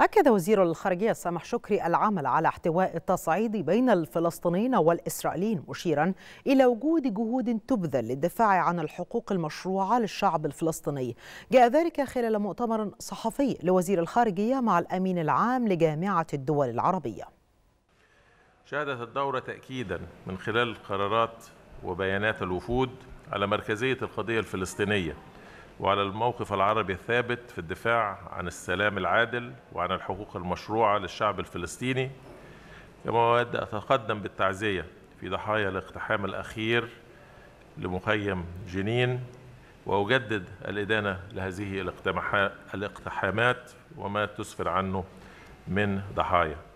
أكد وزير الخارجية سامح شكري العمل على احتواء التصعيد بين الفلسطينيين والإسرائيليين مشيرا إلى وجود جهود تبذل للدفاع عن الحقوق المشروعة للشعب الفلسطيني جاء ذلك خلال مؤتمر صحفي لوزير الخارجية مع الأمين العام لجامعة الدول العربية شهدت الدورة تأكيدا من خلال قرارات وبيانات الوفود على مركزية القضية الفلسطينية وعلى الموقف العربي الثابت في الدفاع عن السلام العادل وعن الحقوق المشروعة للشعب الفلسطيني كما أود أتقدم بالتعزية في ضحايا الاقتحام الأخير لمخيم جنين وأجدد الإدانة لهذه الاقتحامات وما تسفر عنه من ضحايا